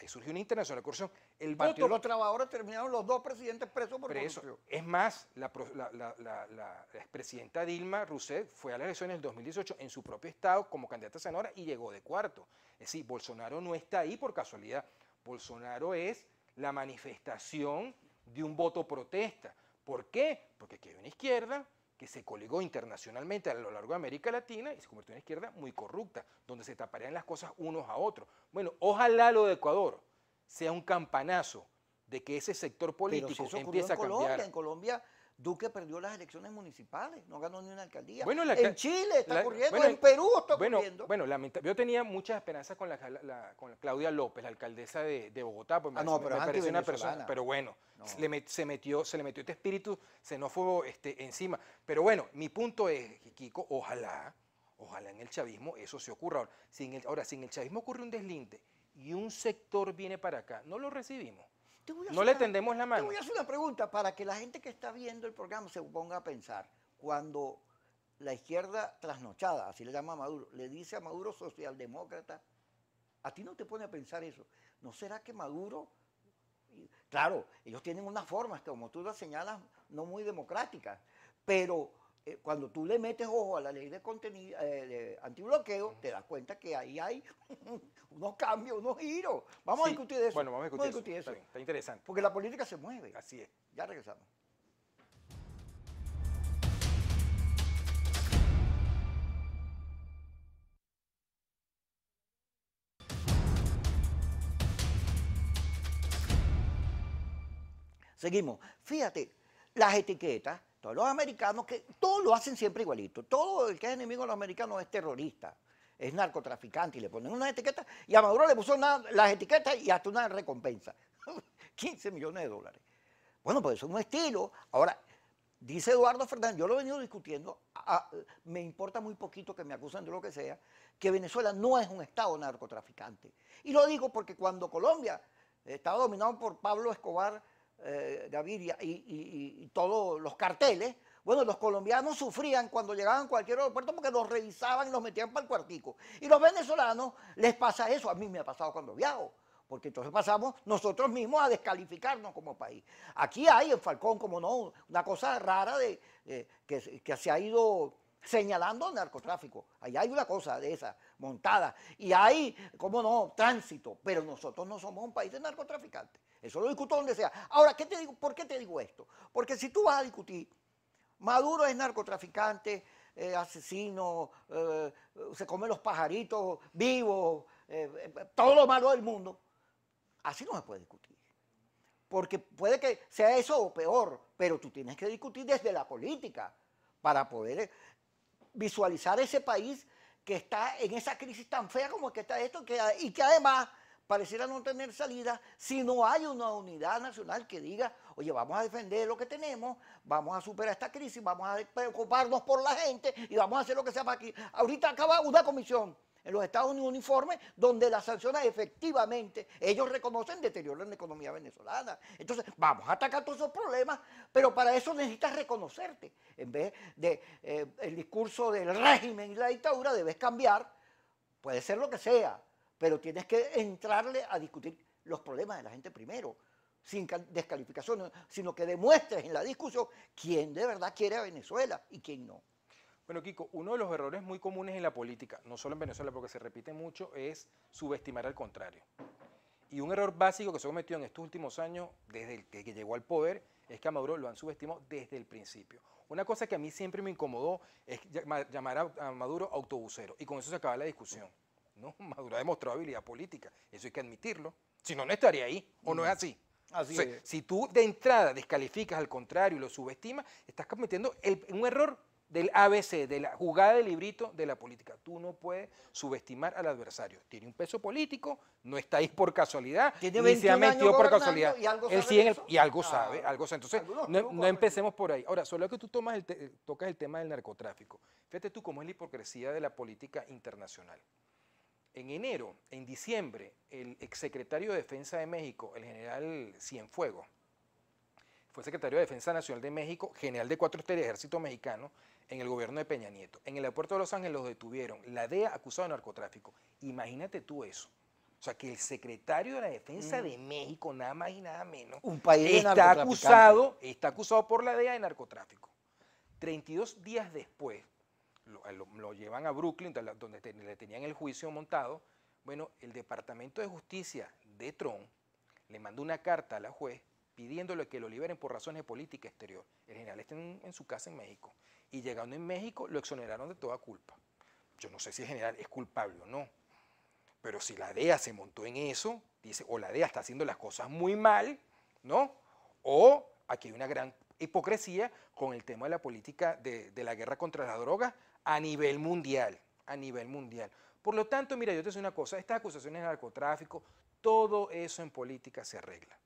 Ahí surgió una internacional de corrupción. El los trabajadores terminaron los dos presidentes presos por eso corrupción. Es más, la, expresidenta Dilma Rousseff fue a las elecciones del 2018 en su propio estado como candidata a y llegó de cuarto. Es decir, Bolsonaro no está ahí por casualidad. Bolsonaro es la manifestación de un voto protesta. ¿Por qué? Porque aquí hay una izquierda que se coligó internacionalmente a lo largo de América Latina y se convirtió en una izquierda muy corrupta, donde se taparían las cosas unos a otros. Bueno, ojalá lo de Ecuador sea un campanazo de que ese sector político empiece a cambiar. En Colombia, en Colombia Duque perdió las elecciones municipales, no ganó ni una alcaldía. Bueno, en Chile está ocurriendo, en Perú está ocurriendo. Bueno, yo tenía muchas esperanzas con, la, Claudia López, la alcaldesa de, Bogotá, porque me, ah, una persona, pero bueno, se, le metió, se le metió este espíritu xenófobo este, encima. Pero bueno, mi punto es, Kiko, ojalá, ojalá en el chavismo eso se ocurra. Ahora, el, ahora, si el chavismo ocurre un deslinde y un sector viene para acá, no lo recibimos no le tendemos la mano. Te voy a hacer una pregunta para que la gente que está viendo el programa se ponga a pensar. Cuando la izquierda trasnochada, así le llama a Maduro, le dice a Maduro socialdemócrata, a ti no te pone a pensar eso. ¿No será que Maduro... Claro, ellos tienen unas formas, como tú las señalas, no muy democráticas, pero eh, cuando tú le metes ojo a la ley de contenido eh, antibloqueo, te das cuenta que ahí hay unos cambios, unos giros. Vamos a discutir eso. Bueno, vamos a discutir, eso. está interesante. Porque la política se mueve. Así es. Ya regresamos. Seguimos. Fíjate, las etiquetas todos los americanos que todos lo hacen siempre igualito. Todo el que es enemigo de los americanos es terrorista, es narcotraficante y le ponen una etiqueta. Y a Maduro le puso las etiquetas y hasta una recompensa. 15 millones de dólares. Bueno, pues eso es un estilo. Ahora, dice Eduardo Fernández, yo lo he venido discutiendo, me importa muy poquito que me acusen de lo que sea, que Venezuela no es un estado narcotraficante. Y lo digo porque cuando Colombia estaba dominado por Pablo Escobar, eh, y, todos los carteles, bueno, los colombianos sufrían cuando llegaban a cualquier aeropuerto porque los revisaban y los metían para el cuartico. Y los venezolanos les pasa eso, a mí me ha pasado cuando viajo, porque entonces pasamos nosotros mismos a descalificarnos como país. Aquí hay en Falcón, como no, una cosa rara de, que, que se ha ido señalando narcotráfico. Ahí hay una cosa de esa montada. Y ahí, cómo no, tránsito. Pero nosotros no somos un país de narcotraficantes. Eso lo discuto donde sea. Ahora, ¿qué te digo? ¿por qué te digo esto? Porque si tú vas a discutir, Maduro es narcotraficante, eh, asesino, eh, se come los pajaritos vivos, eh, todo lo malo del mundo, así no se puede discutir. Porque puede que sea eso o peor, pero tú tienes que discutir desde la política para poder visualizar ese país que está en esa crisis tan fea como que está esto, y que además pareciera no tener salida si no hay una unidad nacional que diga, oye, vamos a defender lo que tenemos, vamos a superar esta crisis, vamos a preocuparnos por la gente y vamos a hacer lo que sea para aquí. Ahorita acaba una comisión en los Estados Unidos un donde las sanciones efectivamente, ellos reconocen deterioro en la economía venezolana. Entonces, vamos a atacar todos esos problemas, pero para eso necesitas reconocerte. En vez del de, eh, discurso del régimen y la dictadura, debes cambiar, puede ser lo que sea, pero tienes que entrarle a discutir los problemas de la gente primero sin descalificaciones, sino que demuestres en la discusión quién de verdad quiere a Venezuela y quién no. Bueno, Kiko, uno de los errores muy comunes en la política, no solo en Venezuela, porque se repite mucho, es subestimar al contrario. Y un error básico que se ha cometido en estos últimos años, desde que llegó al poder, es que a Maduro lo han subestimado desde el principio. Una cosa que a mí siempre me incomodó es llamar a Maduro autobusero, y con eso se acaba la discusión. Maduro ha demostrado habilidad política, eso hay que admitirlo. Si no, no estaría ahí, o no es así. Así Si tú de entrada descalificas al contrario y lo subestimas, estás cometiendo un error del ABC, de la jugada de librito de la política. Tú no puedes subestimar al adversario. Tiene un peso político, no está ahí por casualidad, ¿Tiene por casualidad. Y algo sabe. y ah. algo sabe, Entonces, no, empecemos por ahí. Ahora, solo que tú eh, tocas el tema del narcotráfico. Fíjate tú cómo es la hipocresía de la política internacional. En enero, en diciembre, el exsecretario de Defensa de México, el general Cienfuego, fue secretario de Defensa Nacional de México, general de cuatro estrellas ejército mexicano, en el gobierno de Peña Nieto. En el aeropuerto de Los Ángeles los detuvieron, la DEA acusado de narcotráfico. Imagínate tú eso. O sea, que el secretario de la Defensa de México, nada más y nada menos, Un país está, acusado, está acusado por la DEA de narcotráfico. 32 días después, lo, llevan a Brooklyn, donde le tenían el juicio montado. Bueno, el Departamento de Justicia de Trump le mandó una carta a la juez pidiéndole que lo liberen por razones de política exterior. El general está en, su casa en México y llegando en México lo exoneraron de toda culpa. Yo no sé si el general es culpable o no, pero si la DEA se montó en eso, dice, o la DEA está haciendo las cosas muy mal, ¿no? O aquí hay una gran hipocresía con el tema de la política de, la guerra contra la droga a nivel mundial, a nivel mundial. Por lo tanto, mira, yo te sé una cosa, estas acusaciones de narcotráfico, todo eso en política se arregla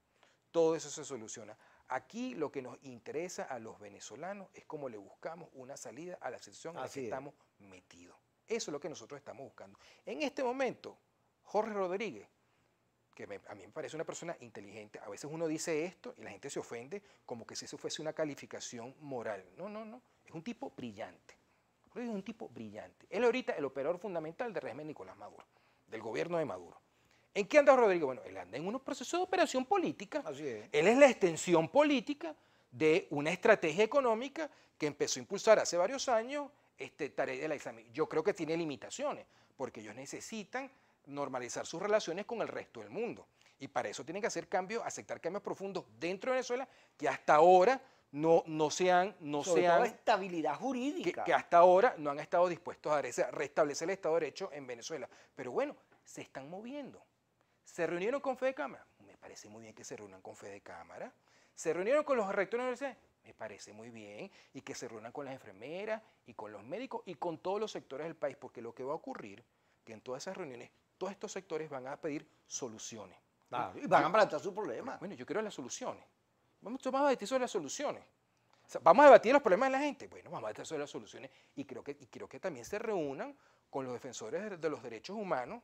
todo eso se soluciona. Aquí lo que nos interesa a los venezolanos es cómo le buscamos una salida a la situación en la que estamos metidos. Eso es lo que nosotros estamos buscando. En este momento, Jorge Rodríguez, que a mí me parece una persona inteligente, a veces uno dice esto y la gente se ofende como que si eso fuese una calificación moral. No, no, no. Es un tipo brillante. es un tipo brillante. Él ahorita el operador fundamental del régimen Nicolás Maduro, del gobierno de Maduro. ¿En qué anda Rodrigo? Bueno, él anda en unos procesos de operación política. Él es la extensión política de una estrategia económica que empezó a impulsar hace varios años este, tarea de la examen. Yo creo que tiene limitaciones, porque ellos necesitan normalizar sus relaciones con el resto del mundo. Y para eso tienen que hacer cambios, aceptar cambios profundos dentro de Venezuela, que hasta ahora no, no han No Sobre estabilidad jurídica. que, hasta ahora no han estado dispuestos a restablecer el Estado de Derecho en Venezuela. Pero bueno, se están moviendo. Se reunieron con Fede Cámara. Me parece muy bien que se reúnan con de Cámara. Se reunieron con los rectores de la universidad. Me parece muy bien. Y que se reúnan con las enfermeras y con los médicos y con todos los sectores del país. Porque lo que va a ocurrir, que en todas esas reuniones, todos estos sectores van a pedir soluciones. Ah. y van a plantear sus problemas. Bueno, yo quiero las soluciones. Vamos a debatir sobre las soluciones. vamos a debatir los problemas de la gente. Bueno, vamos a debatir sobre las soluciones. Y creo que, creo que también se reúnan con los defensores de los derechos humanos,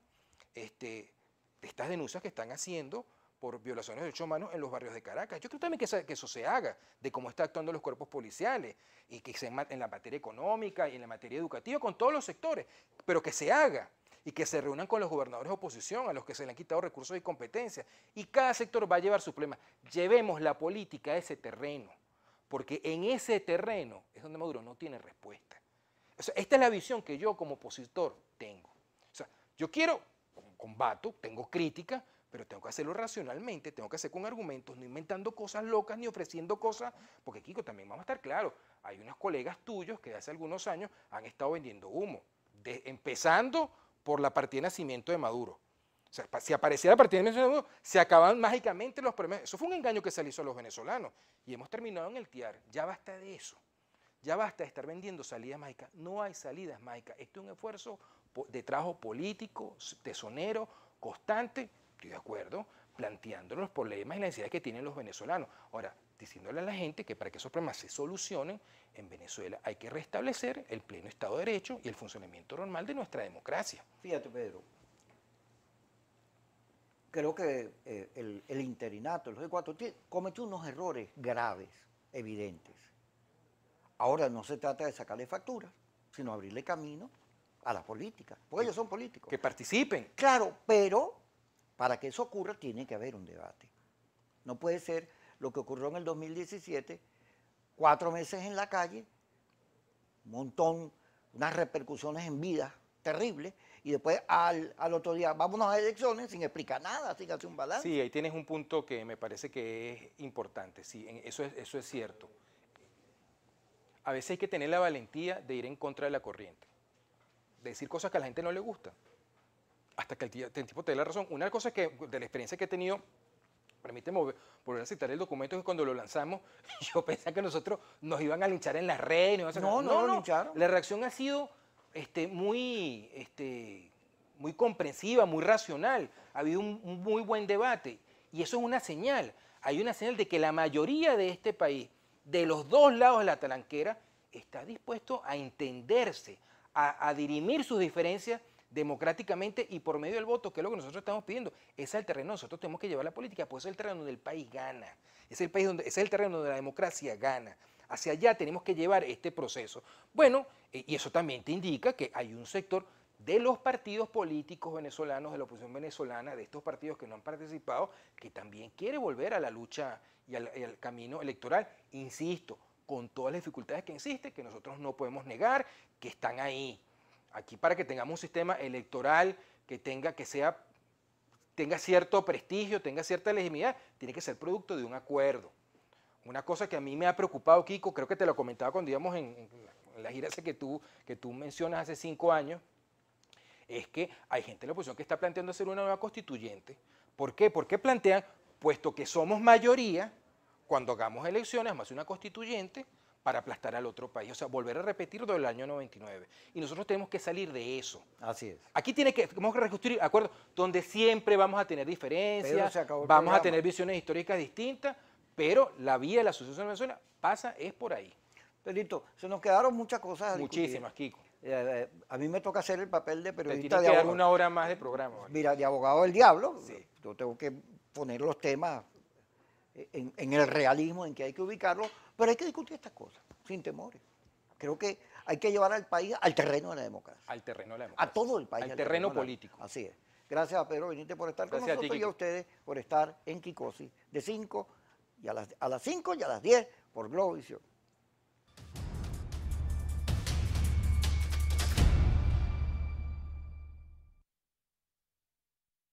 este, de estas denuncias que están haciendo por violaciones de derechos humanos en los barrios de Caracas. Yo creo también que eso, se haga, de cómo están actuando los cuerpos policiales, y que se en la materia económica y en la materia educativa, con todos los sectores, pero que se haga y que se reúnan con los gobernadores de oposición, a los que se le han quitado recursos y competencias, y cada sector va a llevar su problema. Llevemos la política a ese terreno, porque en ese terreno es donde Maduro no tiene respuesta. esta es la visión que yo como opositor tengo. O sea, yo quiero combato, tengo crítica, pero tengo que hacerlo racionalmente, tengo que hacer con argumentos, no inventando cosas locas ni ofreciendo cosas, porque Kiko, también vamos a estar claros, hay unos colegas tuyos que hace algunos años han estado vendiendo humo, empezando por la partida de nacimiento de Maduro. O sea, si apareciera la partida de nacimiento de Maduro, se acaban mágicamente los premios. Eso fue un engaño que se le hizo a los venezolanos y hemos terminado en el TIAR. Ya basta de eso. Ya basta de estar vendiendo salidas mágicas. No hay salidas mágicas. Esto es un esfuerzo de trabajo político, tesonero, constante, estoy de acuerdo, planteando los problemas y la necesidades que tienen los venezolanos. Ahora, diciéndole a la gente que para que esos problemas se solucionen en Venezuela hay que restablecer el pleno Estado de Derecho y el funcionamiento normal de nuestra democracia. Fíjate, Pedro, creo que eh, el, el, interinato, los cuatro, cometió unos errores graves, evidentes. Ahora no se trata de sacarle facturas, sino abrirle camino a la política, porque ellos son políticos. Que participen. Claro, pero para que eso ocurra tiene que haber un debate. No puede ser lo que ocurrió en el 2017, cuatro meses en la calle, un montón, unas repercusiones en vida terribles, y después al, otro día vámonos a elecciones sin explicar nada, sin hacer un balance. Sí, ahí tienes un punto que me parece que es importante, sí, eso es, eso es cierto. A veces hay que tener la valentía de ir en contra de la corriente decir cosas que a la gente no le gusta. Hasta que el, tipo te dé la razón. Una cosa que, de la experiencia que he tenido, permíteme volver a citar el documento, que cuando lo lanzamos, yo pensaba que nosotros nos iban a linchar en las redes. no, no, no, no, La reacción ha sido este, muy, este, muy comprensiva, muy racional. Ha habido un, muy buen debate. Y eso es una señal. Hay una señal de que la mayoría de este país, de los dos lados de la talanquera, está dispuesto a entenderse, a, dirimir sus diferencias democráticamente y por medio del voto, que es lo que nosotros estamos pidiendo. es el terreno, nosotros tenemos que llevar la política, pues es el terreno donde el país gana, es el, país donde, es el terreno donde la democracia gana. Hacia allá tenemos que llevar este proceso. Bueno, eh, y eso también te indica que hay un sector de los partidos políticos venezolanos, de la oposición venezolana, de estos partidos que no han participado, que también quiere volver a la lucha y al, y al camino electoral. Insisto, con todas las dificultades que existen, que nosotros no podemos negar, que están ahí. Aquí para que tengamos un sistema electoral que tenga, que sea, tenga cierto prestigio, tenga cierta legitimidad, tiene que ser producto de un acuerdo. Una cosa que a mí me ha preocupado, Kiko, creo que te lo comentaba cuando íbamos en, la gira que tú, que tú mencionas hace cinco años, es que hay gente de la oposición que está planteando hacer una nueva constituyente. ¿Por qué? Porque plantean, puesto que somos mayoría, cuando hagamos elecciones, más una constituyente, para aplastar al otro país. O sea, volver a repetir lo el año 99. Y nosotros tenemos que salir de eso. Así es. Aquí tiene que, tenemos que reconstruir acuerdo? donde siempre vamos a tener diferencias, vamos a tener visiones históricas distintas, pero la vía de la asociación de Venezuela pasa es por ahí. Pedrito, se nos quedaron muchas cosas. Muchísimas, Kiko. Eh, eh, a mí me toca hacer el papel de periodista de abogado. una hora más de programa. Mira, de abogado del diablo. Yo tengo que poner los temas en, el realismo en que hay que ubicarlo, pero hay que discutir estas cosas, sin temores. Creo que hay que llevar al país al terreno de la democracia. Al terreno de la democracia. A todo el país. Al, terreno, político. así es. Gracias a Pedro Benítez por estar con nosotros y a ustedes por estar en Kikosi de 5 y a las, 5 y a las 10 por Globovisión.